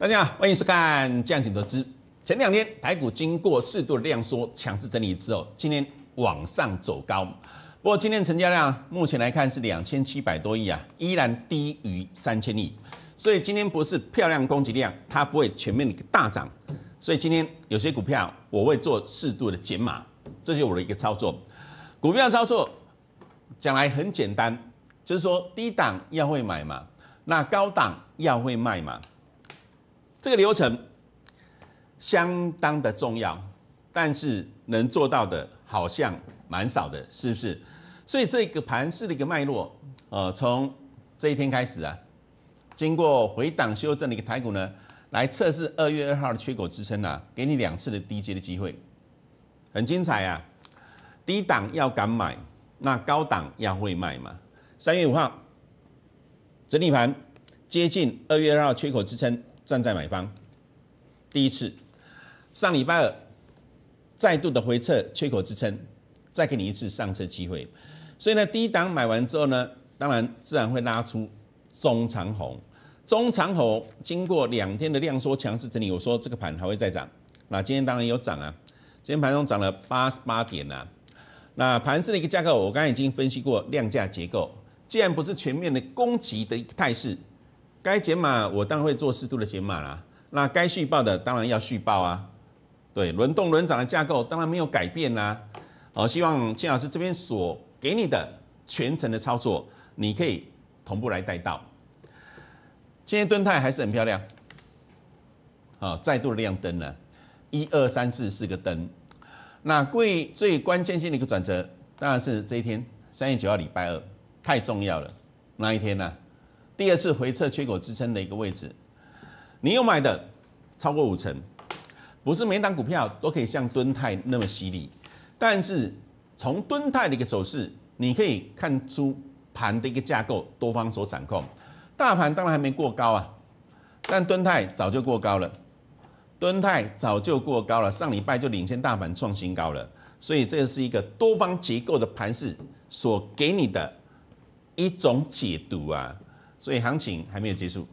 大家好，欢迎收看《酱请投资》。前两天台股经过适度的量缩、强势整理之后，今天往上走高。不过今天成交量目前来看是两千七百多亿啊，依然低于三千亿，所以今天不是漂亮供给量，它不会全面的大涨。所以今天有些股票我会做适度的减码，这是我的一个操作。股票操作讲来很简单，就是说低档要会买嘛，那高档要会卖嘛。这个流程相当的重要，但是能做到的好像蛮少的，是不是？所以这个盘势的一个脉络，呃，从这一天开始啊，经过回档修正的一个台股呢，来测试二月二号的缺口支撑啊，给你两次的低阶的机会，很精彩啊！低档要敢买，那高档要会卖嘛。三月五号整理盘接近二月二号缺口支撑。站在买方，第一次，上礼拜二再度的回撤缺口支撑，再给你一次上车机会，所以呢，低档买完之后呢，当然自然会拉出中长红，中长红经过两天的量缩强势整理，我说这个盘还会再涨，那今天当然有涨啊，今天盘中涨了八十八点呐，那盘式的一个架格，我刚才已经分析过量价结构，既然不是全面的攻击的一个态势。该减码，我当然会做适度的减码啦。那该续报的，当然要续报啊。对，轮动轮涨的架构，当然没有改变啦。好，希望金老师这边所给你的全程的操作，你可以同步来带到。今天敦态还是很漂亮，好，再度亮灯了，一二三四四个灯。那最最关键性的一个转折，当然是这一天，三月九号礼拜二，太重要了。那一天呢？第二次回撤缺口支撑的一个位置，你有买的超过五成，不是每档股票都可以像敦泰那么犀利，但是从敦泰的一个走势，你可以看出盘的一个架构多方所掌控。大盘当然还没过高啊，但敦泰早就过高了，敦泰早就过高了，上礼拜就领先大盘创新高了，所以这是一个多方结构的盘势所给你的一种解读啊。所以行情还没有结束，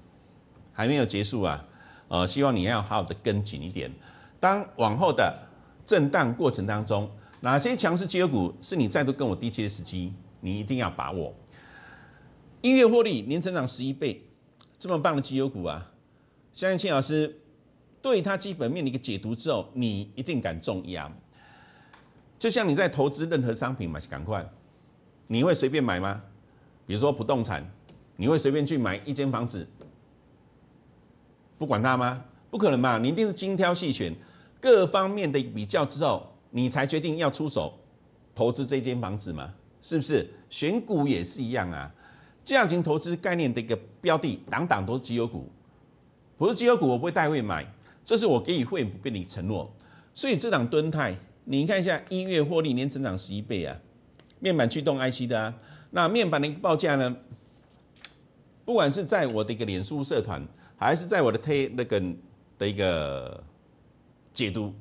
还没有结束啊！呃，希望你要好好的跟紧一点。当往后的震荡过程当中，哪些强势绩优股是你再度跟我低接时机，你一定要把握。一月获利年成长十一倍，这么棒的绩优股啊！相信庆老师对他基本面的一个解读之后，你一定敢重阳。就像你在投资任何商品嘛，赶快，你会随便买吗？比如说不动产。你会随便去买一间房子，不管它吗？不可能吧，你一定是精挑细选，各方面的比较之后，你才决定要出手投资这间房子嘛？是不是？选股也是一样啊。价值型投资概念的一个标的，档档都是绩优股，不是绩优股我不会代会买，这是我给予会员不你承诺。所以这档敦泰，你看一下一月获利年成长十一倍啊，面板驱动 IC 的啊，那面板的一个报价呢？不管是在我的一个脸书社团，还是在我的推那个的一个解读，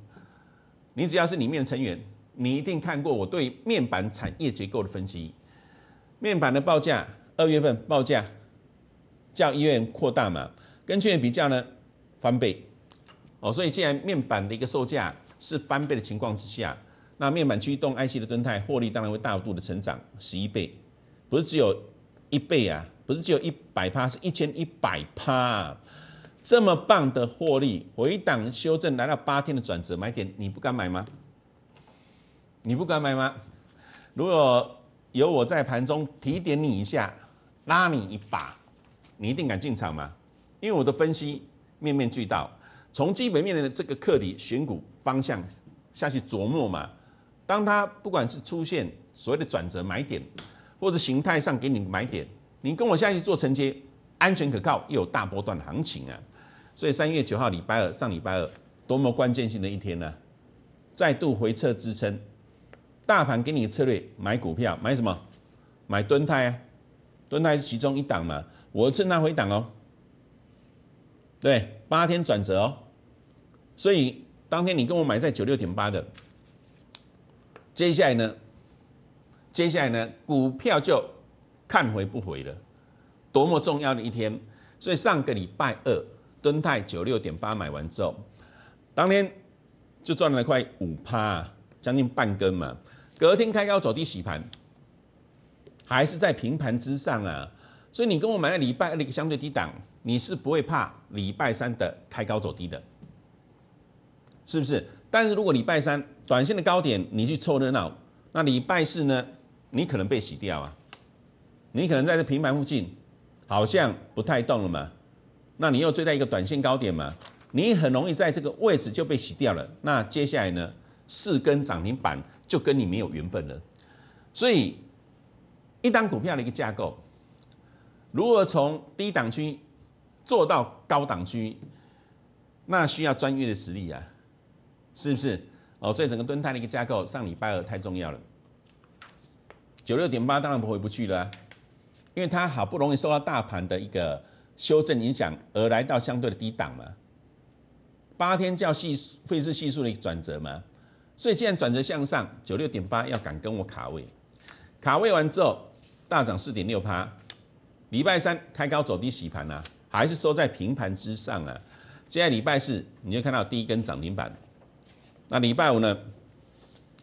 你只要是里面成员，你一定看过我对面板产业结构的分析。面板的报价，二月份报价较一月扩大嘛，跟去年比较呢翻倍。哦，所以既然面板的一个售价是翻倍的情况之下，那面板驱动 IC 的动态获利当然会大幅度的成长，十一倍，不是只有一倍啊。不是只有一百趴，是一千一百趴，这么棒的获利回档修正来到八天的转折买点，你不敢买吗？你不敢买吗？如果有我在盘中提点你一下，拉你一把，你一定敢进场吗？因为我的分析面面俱到，从基本面的这个课题选股方向下去琢磨嘛。当它不管是出现所谓的转折买点，或者形态上给你买点。你跟我下去做承接，安全可靠又有大波段的行情啊！所以三月九号礼拜二上礼拜二，多么关键性的一天呢？再度回撤支撑，大盘给你的策略买股票，买什么？买蹲泰啊，蹲泰是其中一档嘛，我趁它回档哦，对，八天转折哦，所以当天你跟我买在九六点八的，接下来呢？接下来呢？股票就。看回不回了，多么重要的一天！所以上个礼拜二，敦泰九六点八买完之后，当天就赚了快五趴，将近半根嘛。隔天开高走低洗盘，还是在平盘之上啊。所以你跟我买在礼拜二一个相对低档，你是不会怕礼拜三的开高走低的，是不是？但是如果礼拜三短线的高点你去凑热闹，那礼拜四呢，你可能被洗掉啊。你可能在这平盘附近，好像不太动了嘛？那你又追在一个短线高点嘛？你很容易在这个位置就被洗掉了。那接下来呢？四根涨停板就跟你没有缘分了。所以，一单股票的一个架构，如何从低档区做到高档区，那需要专业的实力啊，是不是？哦，所以整个蹲台的一个架构，上礼拜二太重要了。九六点八当然不回不去了。因为它好不容易受到大盘的一个修正影响而来到相对的低档嘛，八天较细费氏系数的转折嘛，所以既然转折向上，九六点八要敢跟我卡位，卡位完之后大涨四点六趴，礼拜三开高走低洗盘啊，还是收在平盘之上啊，接下来礼拜四你就看到第一根涨停板，那礼拜五呢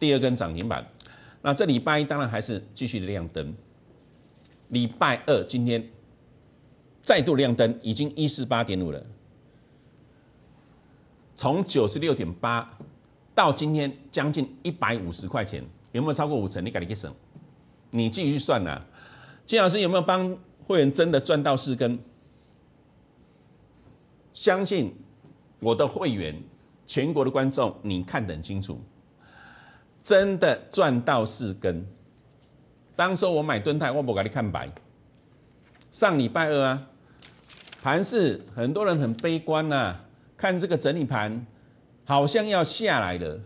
第二根涨停板，那这礼拜一当然还是继续亮灯。礼拜二今天再度亮灯，已经一四八点五了，从九十六点八到今天将近一百五十块钱，有没有超过五成？你赶紧去省，你继续算啦。金老师有没有帮会员真的赚到四根？相信我的会员，全国的观众，你看得很清楚，真的赚到四根。当时我买盾泰，我不给你看白。上礼拜二啊，盘市很多人很悲观呐，看这个整理盘，好像要下来了，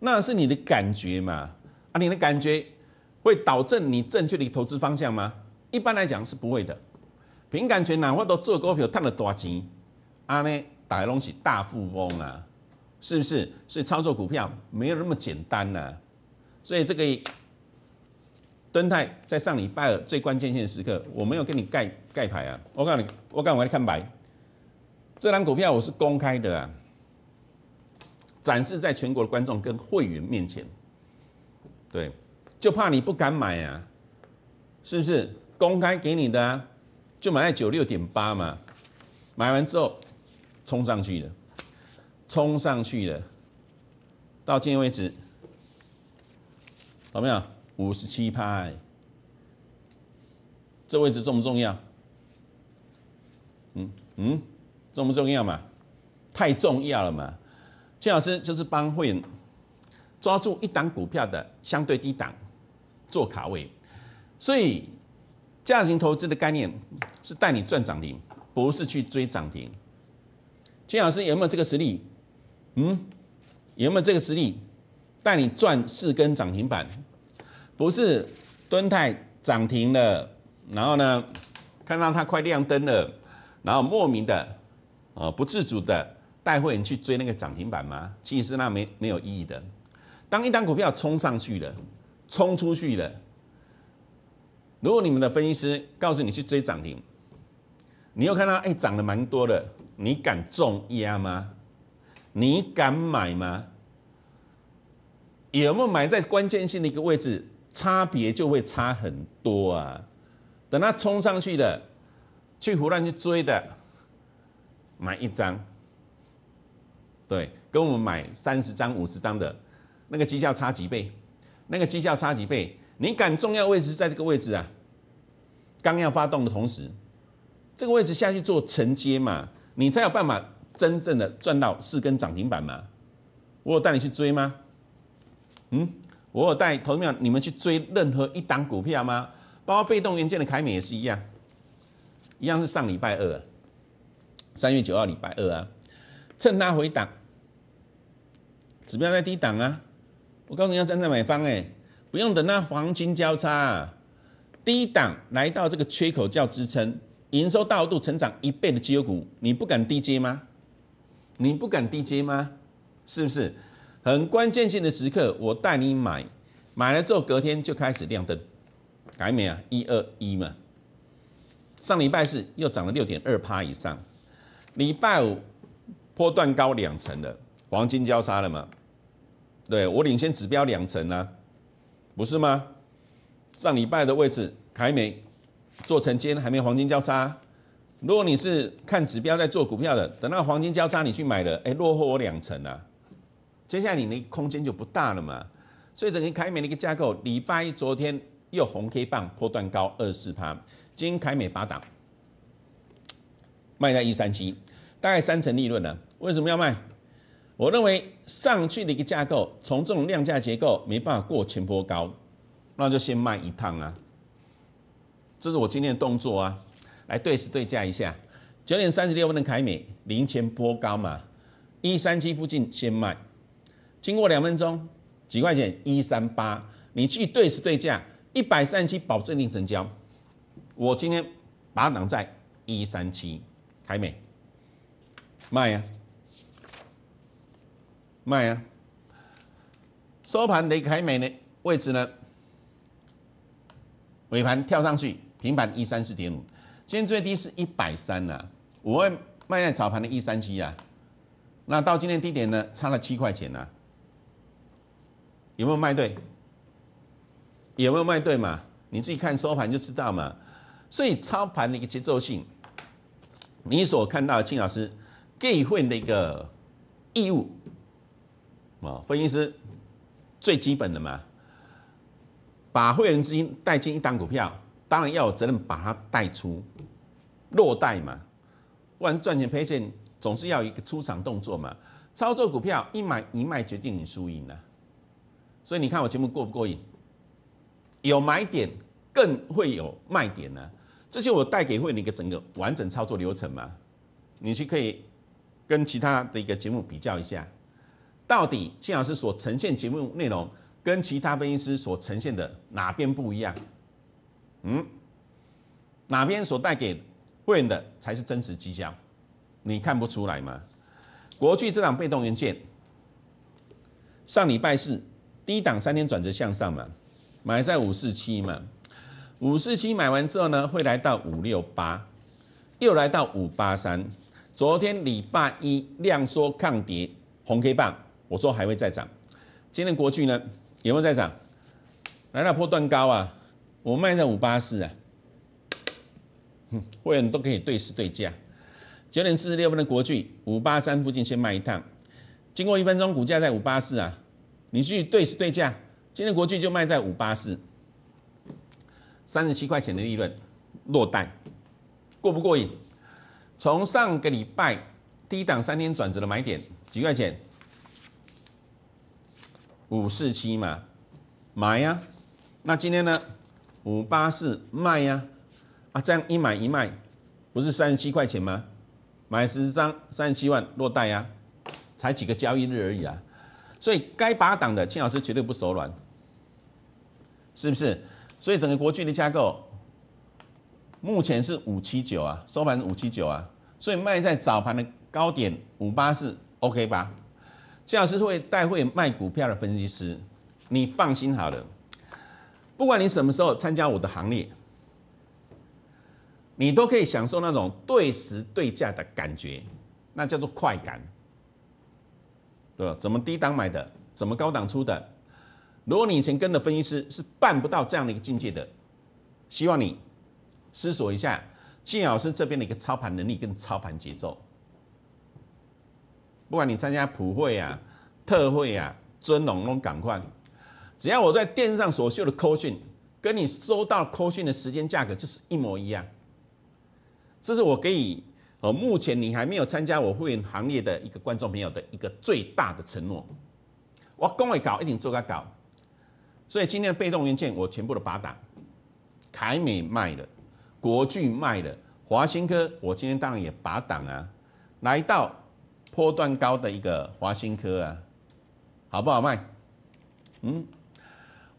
那是你的感觉嘛？啊，你的感觉会导致你正确的投资方向吗？一般来讲是不会的。凭感觉，哪会都做股票赚了多钱？啊打大东西大富翁啊，是不是？所以操作股票没有那么简单呐，所以这个。生态在上礼拜二最关键性的时刻，我没有跟你盖盖牌啊！我告诉你，我赶你看白，这张股票我是公开的啊，展示在全国的观众跟会员面前。对，就怕你不敢买啊，是不是？公开给你的，啊，就买在九六点八嘛，买完之后冲上去了，冲上去了，到今天为止，有没有？五十七派，这位置重不重要？嗯嗯，重不重要嘛？太重要了嘛？金老师就是帮会员抓住一档股票的相对低档做卡位，所以价值型投资的概念是带你赚涨停，不是去追涨停。金老师有没有这个实力？嗯，有没有这个实力带你赚四根涨停板？不是蹲太涨停了，然后呢，看到它快亮灯了，然后莫名的，呃，不自主的带会员去追那个涨停板吗？其实那没没有意义的。当一单股票冲上去了，冲出去了，如果你们的分析师告诉你去追涨停，你又看到哎涨的蛮多的，你敢重压吗？你敢买吗？有没有买在关键性的一个位置？差别就会差很多啊！等它冲上去的，去胡乱去追的，买一张，对，跟我们买三十张、五十张的，那个绩效差几倍？那个绩效差几倍？你敢重要位置在这个位置啊？刚要发动的同时，这个位置下去做承接嘛，你才有办法真正的赚到四根涨停板嘛？我有带你去追吗？嗯？我带投信员，你们去追任何一档股票吗？包括被动元件的凯美也是一样，一样是上礼拜二，三月九号礼拜二啊，趁它回档，指标在低档啊，我告诉你要站在买方哎，不用等那黄金交叉，啊，低档来到这个缺口叫支撑，营收大幅度成长一倍的基优股，你不敢低 j 吗？你不敢低 j 吗？是不是？很关键性的时刻，我带你买，买了之后隔天就开始亮灯，凯美啊，一二一嘛。上礼拜四又涨了六点二趴以上，礼拜五波段高两成了，黄金交叉了吗？对我领先指标两成啊，不是吗？上礼拜的位置凯美做成接还没黄金交叉，如果你是看指标在做股票的，等到黄金交叉你去买了，哎，落后我两成啊。接下来你的空间就不大了嘛，所以整个凯美的一个架构，礼拜一昨天又红 K 棒破断高二四趴，今天凯美发档卖在一三七，大概三成利润呢。为什么要卖？我认为上去的一个架构，从这种量价结构没办法过前波高，那就先卖一趟啊。这是我今天的动作啊，来对时对价一下，九点三十六分的凯美，零前波高嘛，一三七附近先卖。经过两分钟，几块钱？一三八，你去对时对价，一百三十七保证定成交。我今天把它挡在一三七，凯美卖啊，卖啊。收盘的凯美呢位置呢？尾盘跳上去，平盘一三四点五。今天最低是一百三啊，我会卖在早盘的一三七啊，那到今天低点呢，差了七块钱啊。有没有卖对？有没有卖对嘛？你自己看收盘就知道嘛。所以操盘的一个节奏性，你所看到的金老师给会的一个义务啊，分析师最基本的嘛，把会员资金带进一档股票，当然要有责任把它带出，落袋嘛。不管是赚钱赔钱，总是要一个出场动作嘛。操作股票一买一卖，决定你输赢了。所以你看我节目过不过瘾？有买点，更会有卖点呢。这些我带给会员的一个整个完整操作流程嘛，你去可以跟其他的一个节目比较一下，到底谢老师所呈现节目内容跟其他分析师所呈现的哪边不一样？嗯，哪边所带给会员的才是真实绩效？你看不出来吗？国巨这档被动元件，上礼拜四低档三天转折向上嘛，买在五四七嘛，五四七买完之后呢，会来到五六八，又来到五八三。昨天礼拜一量缩抗跌红 K 棒，我说还会再涨。今天国巨呢有没有再涨？来到破断高啊，我卖在五八四啊。会员都可以对时对价。九点四十六分的国巨五八三附近先卖一趟，经过一分钟股价在五八四啊。你去对是对价，今天国巨就卖在五八四，三十七块钱的利润落袋，过不过瘾？从上个礼拜低档三天转折的买点几块钱？五四七嘛，买呀。那今天呢？五八四卖呀，啊，这样一买一卖，不是三十七块钱吗？买十张三十七万落袋呀，才几个交易日而已啊。所以该拔档的，金老师绝对不手软，是不是？所以整个国巨的架构，目前是五七九啊，收盘五七九啊。所以卖在早盘的高点五八是 OK 吧？金老师会带会卖股票的分析师，你放心好了，不管你什么时候参加我的行列，你都可以享受那种对时对价的感觉，那叫做快感。对吧？怎么低档买的，怎么高档出的？如果你以前跟的分析师是办不到这样的一个境界的，希望你思索一下，季老师这边的一个操盘能力跟操盘节奏。不管你参加普惠啊、特惠啊、尊龙那种板只要我在电视上所秀的扣讯，跟你收到扣讯的时间、价格就是一模一样，这是我给你。我目前你还没有参加我会员行列的一个观众朋友的一个最大的承诺，我工会搞一定做该搞，所以今天的被动元件我全部都把打，凯美卖了，国巨卖了，华新科我今天当然也把档啊，来到波段高的一个华新科啊，好不好卖？嗯，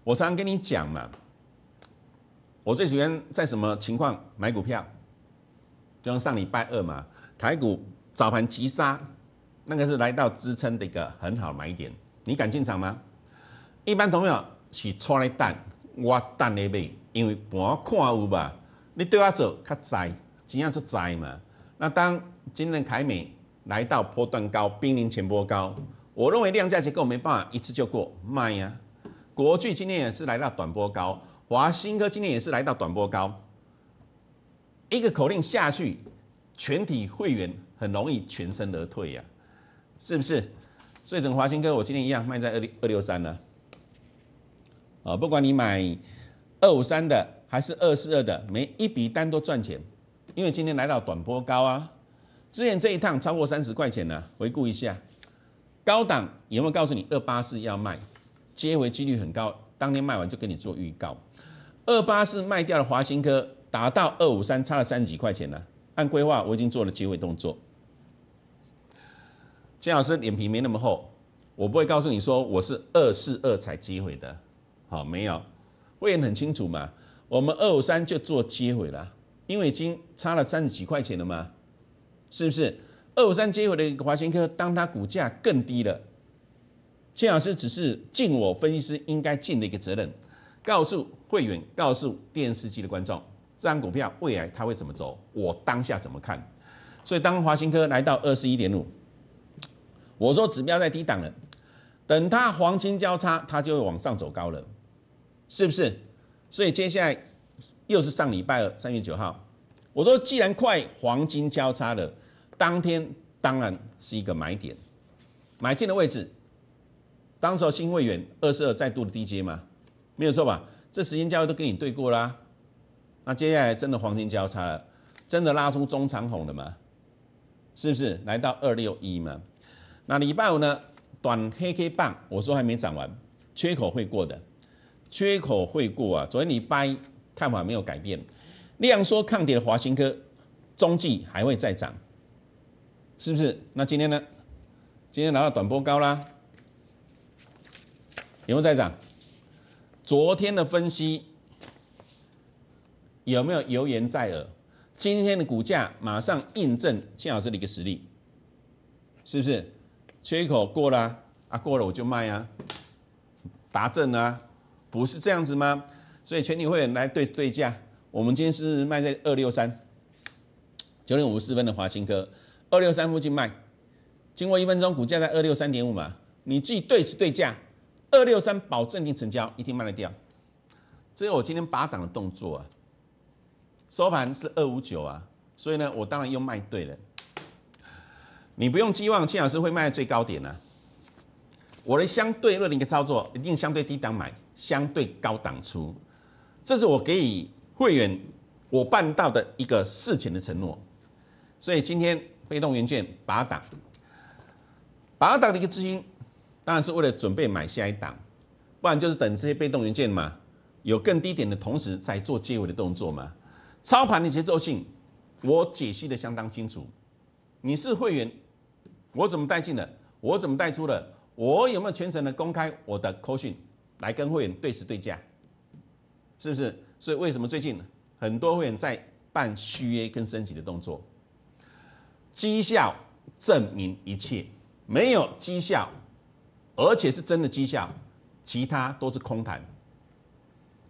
我常常跟你讲嘛，我最喜欢在什么情况买股票？就上礼拜二嘛，台股早盘急杀，那个是来到支撑的一个很好买点，你敢进场吗？一般朋友是出来等，我等你未，因为盘看有吧，你对我做卡灾，怎样出灾嘛？那当今天凯美来到破段高，濒临前波高，我认为量价结构没办法一次就过卖呀。国巨今天也是来到短波高，华新哥今天也是来到短波高。一个口令下去，全体会员很容易全身而退呀，是不是？所以整华兴哥，我今天一样卖在二六二六三了。啊，不管你买二五三的还是二四二的，每一笔单都赚钱，因为今天来到短波高啊。之前这一趟超过三十块钱呢，回顾一下，高档有没有告诉你二八四要卖，接回几率很高，当天卖完就给你做预告。二八四卖掉了华兴哥。打到二五三，差了三十几块钱呢，按规划，我已经做了接回动作。金老师脸皮没那么厚，我不会告诉你说我是二四二才接回的。好，没有会员很清楚嘛。我们二五三就做接回了，因为已经差了三十几块钱了嘛，是不是？二五三接回的一个华兴科，当它股价更低了，金老师只是尽我分析师应该尽的一个责任，告诉会员，告诉电视机的观众。这张股票未来它会怎么走？我当下怎么看？所以当华兴科来到二十一点五，我说指标在低档了，等它黄金交叉，它就会往上走高了，是不是？所以接下来又是上礼拜二三月九号，我说既然快黄金交叉了，当天当然是一个买点，买进的位置，当时新会员二十二再度的低阶吗？没有错吧？这时间价位都跟你对过啦。那接下来真的黄金交叉了，真的拉出中长虹了嘛？是不是来到二六一嘛？那礼拜五呢？短黑 K 棒，我说还没涨完，缺口会过的，缺口会过啊。昨天礼拜看法没有改变，量缩抗跌的华兴科，中继还会再涨，是不是？那今天呢？今天来到短波高啦，有没有再涨？昨天的分析。有没有油盐在耳？今天的股价马上印证谢老师的一个实力，是不是缺口过了啊，过了我就卖啊，达正啊，不是这样子吗？所以全体会员来对对价，我们今天是卖在二六三，九点五十四分的华兴科二六三附近卖，经过一分钟股价在二六三点五嘛，你既对是对价，二六三保证金成交一定卖得掉，这是我今天拔档的动作啊。收盘是二五九啊，所以呢，我当然又卖对了。你不用寄望青老师会卖在最高点啊。我的相对论的一个操作，一定相对低档买，相对高档出。这是我给予会员我办到的一个事前的承诺。所以今天被动元件拔档，拔档的一个资金，当然是为了准备买下一档，不然就是等这些被动元件嘛，有更低点的同时再做接尾的动作嘛。操盘的节奏性，我解析的相当清楚。你是会员，我怎么带进的？我怎么带出的？我有没有全程的公开我的扣讯来跟会员对时对价？是不是？所以为什么最近很多会员在办续约跟升级的动作？绩效证明一切，没有绩效，而且是真的绩效，其他都是空谈。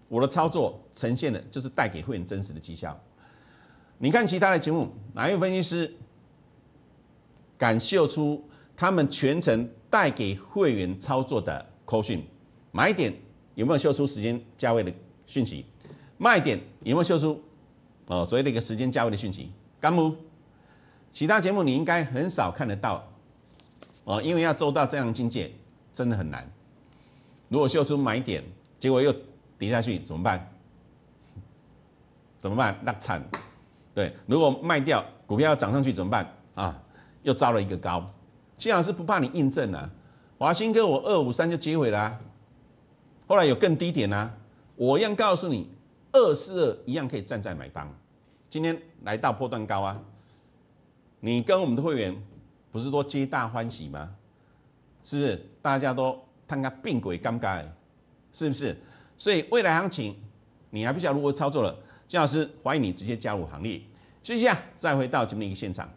我的操作呈现的就是带给会员真实的绩效。你看其他的节目，哪一位分析师敢秀出他们全程带给会员操作的口讯？买点有没有秀出时间价位的讯息？卖点有没有秀出哦，所谓的个时间价位的讯息？敢不？其他节目你应该很少看得到哦，因为要做到这样境界真的很难。如果秀出买点，结果又……跌下去怎么办？怎么办？那惨！对，如果卖掉股票要涨上去怎么办？啊，又招了一个高。金老师不怕你印证啊，华兴哥，我二五三就接回啊。后来有更低点啊，我一样告诉你，二四二一样可以站在买方。今天来到破断高啊，你跟我们的会员不是都皆大欢喜吗？是不是？大家都看看并轨尴尬，是不是？所以未来行情，你还不晓得如何操作了，金老师欢迎你直接加入行列。休息下，再回到节目的一个现场。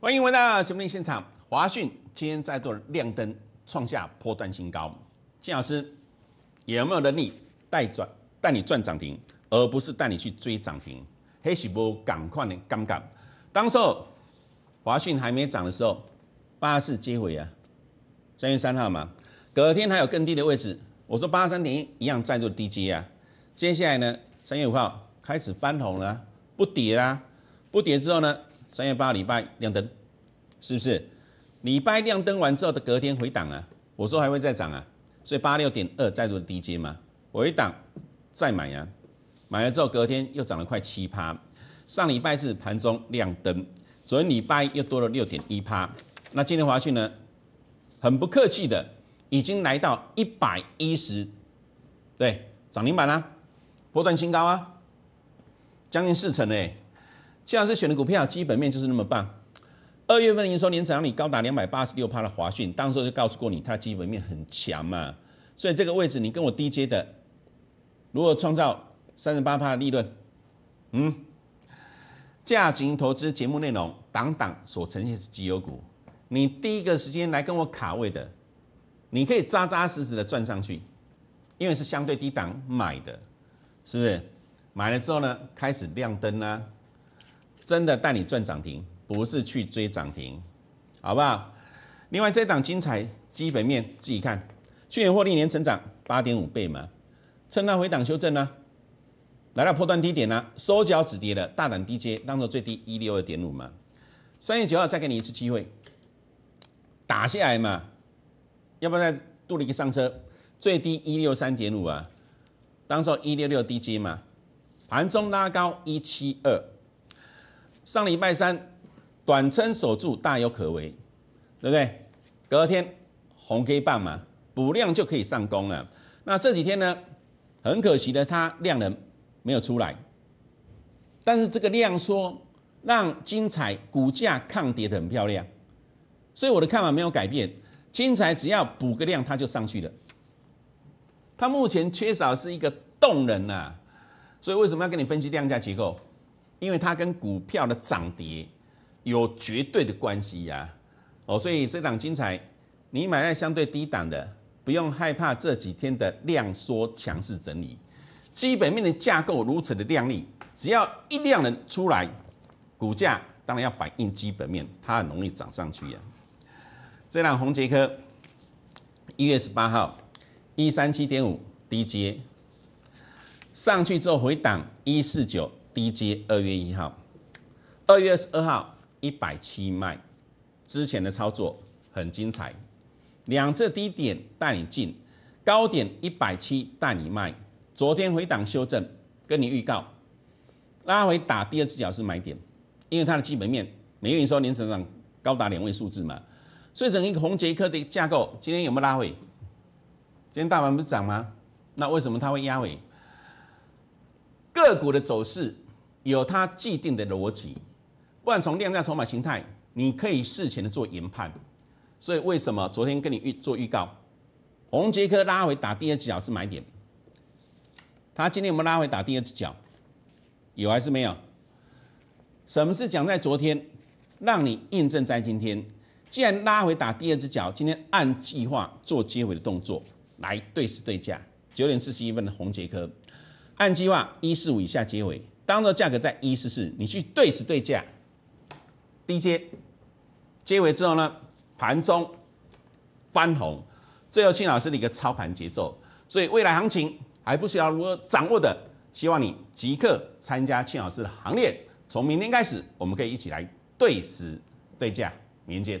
欢迎回到节目的现场。华讯今天再度亮灯，创下破断新高。金老师有没有能力带转带你赚涨停，而不是带你去追涨停？黑喜波赶快的，刚刚，当时候华讯还没涨的时候，八四接回啊，三月三号嘛，隔天还有更低的位置。我说八三点一样再度低接啊。接下来呢，三月五号开始翻红了，不跌啦，不跌之后呢，三月八礼拜亮灯，是不是？礼拜亮灯完之后的隔天回档啊，我说还会再涨啊，所以八六点二再度低 j 嘛，回档再买啊，买了之后隔天又涨了快七趴，上礼拜是盘中亮灯，昨天礼拜又多了六点一趴，那今天华讯呢，很不客气的已经来到一百一十，对，涨停板啦，波段新高啊，将近四成哎，谢老师选的股票基本面就是那么棒。二月份营收年增长率高达两百八十六的华讯，当时就告诉过你，它的基本面很强嘛。所以这个位置，你跟我 DJ 的，如果创造三十八的利润，嗯，价值投资节目内容，档档所呈现是绩优股。你第一个时间来跟我卡位的，你可以扎扎实实的赚上去，因为是相对低档买的，是不是？买了之后呢，开始亮灯啊，真的带你赚涨停。不是去追涨停，好不好？另外这档精彩基本面自己看。去年获利年成长八点五倍嘛，趁它回档修正呢，来到破断低点啦，收脚止跌了，大胆低接，当做最低一六二点五嘛。三月九号再给你一次机会，打下来嘛，要不然多了一个上车，最低一六三点五啊，当做一六六低接嘛，盘中拉高一七二，上礼拜三。短撑守住，大有可为，对不对？隔天红 K 棒嘛，补量就可以上攻了。那这几天呢，很可惜的，它量能没有出来，但是这个量缩让晶彩股价抗跌的很漂亮，所以我的看法没有改变。晶彩只要补个量，它就上去了。它目前缺少是一个动能呐，所以为什么要跟你分析量价结构？因为它跟股票的涨跌。有绝对的关系呀，哦，所以这档精彩，你买在相对低档的，不用害怕这几天的量缩强势整理，基本面的架构如此的亮丽，只要一量能出来，股价当然要反映基本面，它很容易涨上去呀。这档红杰科，一月十八号一三七点五低阶上去之后回档一四九低 J 二月一号，二月二十二号。一百七卖，之前的操作很精彩，两次低点带你进，高点一百七带你卖。昨天回档修正，跟你预告，拉回打第二只脚是买点，因为它的基本面，美元收年成长高达两位数字嘛，所以整一个红杰克的架构，今天有没有拉回？今天大盘不是涨吗？那为什么它会压尾？个股的走势有它既定的逻辑。不然从量价筹码形态，你可以事前的做研判。所以为什么昨天跟你预做预告，红杰科拉回打第二只脚是买点。他今天有没有拉回打第二只脚？有还是没有？什么是讲在昨天，让你印证在今天？既然拉回打第二只脚，今天按计划做接尾的动作，来对时对价。九点四十一分的红杰科，按计划一四五以下结尾，当做价格在一四四，你去对时对价。低接，接尾之后呢，盘中翻红，最后庆老师的一个操盘节奏，所以未来行情还不需要如何掌握的，希望你即刻参加庆老师的行列，从明天开始，我们可以一起来对时对价，明天。